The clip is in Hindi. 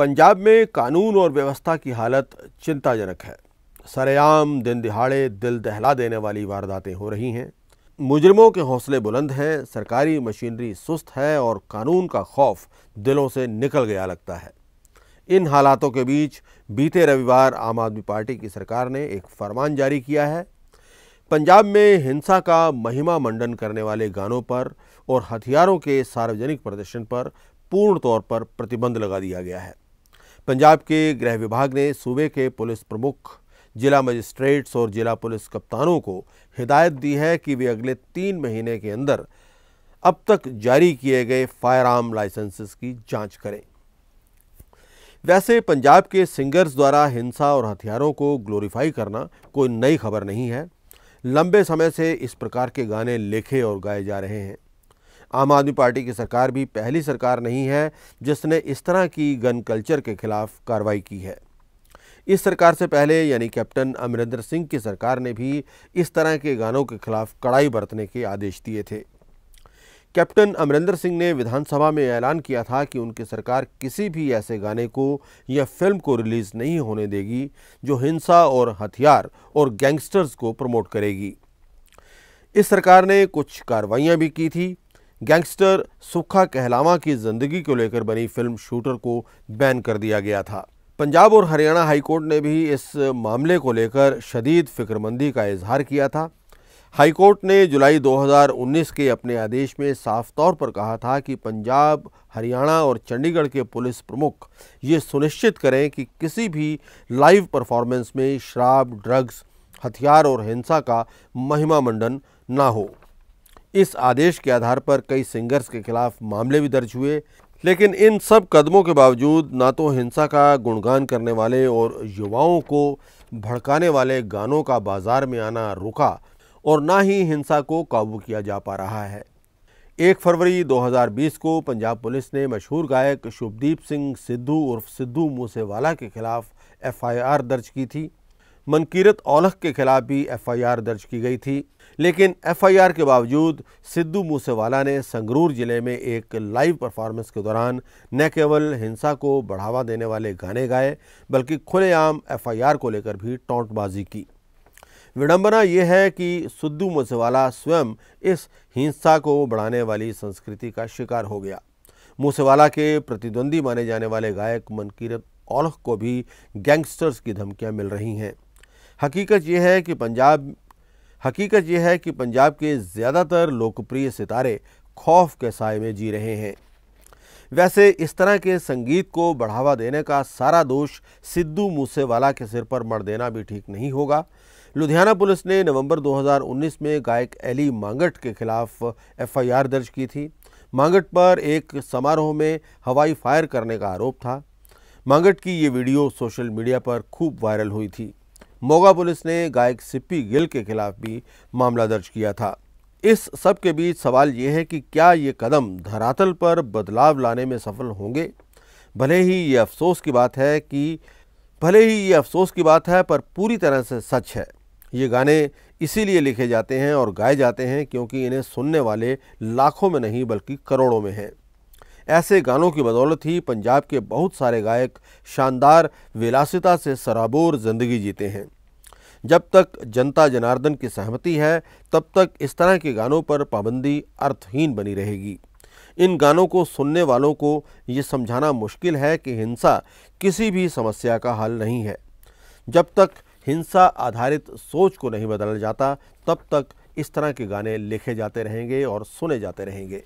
पंजाब में कानून और व्यवस्था की हालत चिंताजनक है सरेआम दिन दिहाड़े दिल दहला देने वाली वारदातें हो रही हैं मुजरमों के हौसले बुलंद हैं सरकारी मशीनरी सुस्त है और कानून का खौफ दिलों से निकल गया लगता है इन हालातों के बीच बीते रविवार आम आदमी पार्टी की सरकार ने एक फरमान जारी किया है पंजाब में हिंसा का महिमा मंडन करने वाले गानों पर और हथियारों के सार्वजनिक प्रदर्शन पर पूर्ण तौर पर प्रतिबंध लगा दिया गया है पंजाब के गृह विभाग ने सूबे के पुलिस प्रमुख जिला मजिस्ट्रेट्स और जिला पुलिस कप्तानों को हिदायत दी है कि वे अगले तीन महीने के अंदर अब तक जारी किए गए फायर आर्म लाइसेंसेस की जांच करें वैसे पंजाब के सिंगर्स द्वारा हिंसा और हथियारों को ग्लोरीफाई करना कोई नई खबर नहीं है लंबे समय से इस प्रकार के गाने लिखे और गाए जा रहे हैं आम आदमी पार्टी की सरकार भी पहली सरकार नहीं है जिसने इस तरह की गन कल्चर के खिलाफ कार्रवाई की है इस सरकार से पहले यानी कैप्टन अमरिंदर सिंह की सरकार ने भी इस तरह के गानों के खिलाफ कड़ाई बरतने के आदेश दिए थे कैप्टन अमरिंदर सिंह ने विधानसभा में ऐलान किया था कि उनकी सरकार किसी भी ऐसे गाने को या फिल्म को रिलीज़ नहीं होने देगी जो हिंसा और हथियार और गैंगस्टर्स को प्रमोट करेगी इस सरकार ने कुछ कार्रवाइयाँ भी की थी गैंगस्टर सुखा कहलावा की जिंदगी को लेकर बनी फिल्म शूटर को बैन कर दिया गया था पंजाब और हरियाणा हाईकोर्ट ने भी इस मामले को लेकर शदीद फिक्रमंदी का इजहार किया था हाईकोर्ट ने जुलाई 2019 के अपने आदेश में साफ तौर पर कहा था कि पंजाब हरियाणा और चंडीगढ़ के पुलिस प्रमुख ये सुनिश्चित करें कि किसी भी लाइव परफॉर्मेंस में शराब ड्रग्स हथियार और हिंसा का महिमा मंडन ना हो इस आदेश के आधार पर कई सिंगर्स के खिलाफ मामले भी दर्ज हुए लेकिन इन सब कदमों के बावजूद ना तो हिंसा का गुणगान करने वाले और युवाओं को भड़काने वाले गानों का बाजार में आना रुका और ना ही हिंसा को काबू किया जा पा रहा है एक फरवरी 2020 को पंजाब पुलिस ने मशहूर गायक शुभदीप सिंह सिद्धू उर्फ सिद्धू मूसेवाला के खिलाफ एफआईआर दर्ज की थी मनकीरत औलख के खिलाफ भी एफआईआर दर्ज की गई थी लेकिन एफआईआर के बावजूद सिद्धू मूसेवाला ने संगरूर जिले में एक लाइव परफॉर्मेंस के दौरान न केवल हिंसा को बढ़ावा देने वाले गाने गाए बल्कि खुलेआम एफआईआर को लेकर भी टोंटबाजी की विडंबना यह है कि सिद्धू मूसेवाला स्वयं इस हिंसा को बढ़ाने वाली संस्कृति का शिकार हो गया मूसेवाला के प्रतिद्वंदी माने जाने वाले गायक मनकीरत औलख को भी गैंगस्टर्स की धमकियां मिल रही हैं हकीकत यह है कि पंजाब हकीकत यह है कि पंजाब के ज़्यादातर लोकप्रिय सितारे खौफ के साय में जी रहे हैं वैसे इस तरह के संगीत को बढ़ावा देने का सारा दोष सिद्धू मूसेवाला के सिर पर मर देना भी ठीक नहीं होगा लुधियाना पुलिस ने नवंबर 2019 में गायक एली मांगट के खिलाफ एफआईआर दर्ज की थी मांगट पर एक समारोह में हवाई फायर करने का आरोप था मांगट की ये वीडियो सोशल मीडिया पर खूब वायरल हुई थी मोगा पुलिस ने गायक सिप्पी गिल के खिलाफ भी मामला दर्ज किया था इस सब के बीच सवाल ये है कि क्या ये कदम धरातल पर बदलाव लाने में सफल होंगे भले ही ये अफसोस की बात है कि भले ही ये अफसोस की बात है पर पूरी तरह से सच है ये गाने इसीलिए लिखे जाते हैं और गाए जाते हैं क्योंकि इन्हें सुनने वाले लाखों में नहीं बल्कि करोड़ों में हैं ऐसे गानों की बदौलत ही पंजाब के बहुत सारे गायक शानदार विलासिता से सराबोर ज़िंदगी जीते हैं जब तक जनता जनार्दन की सहमति है तब तक इस तरह के गानों पर पाबंदी अर्थहीन बनी रहेगी इन गानों को सुनने वालों को ये समझाना मुश्किल है कि हिंसा किसी भी समस्या का हल नहीं है जब तक हिंसा आधारित सोच को नहीं बदला जाता तब तक इस तरह के गाने लिखे जाते रहेंगे और सुने जाते रहेंगे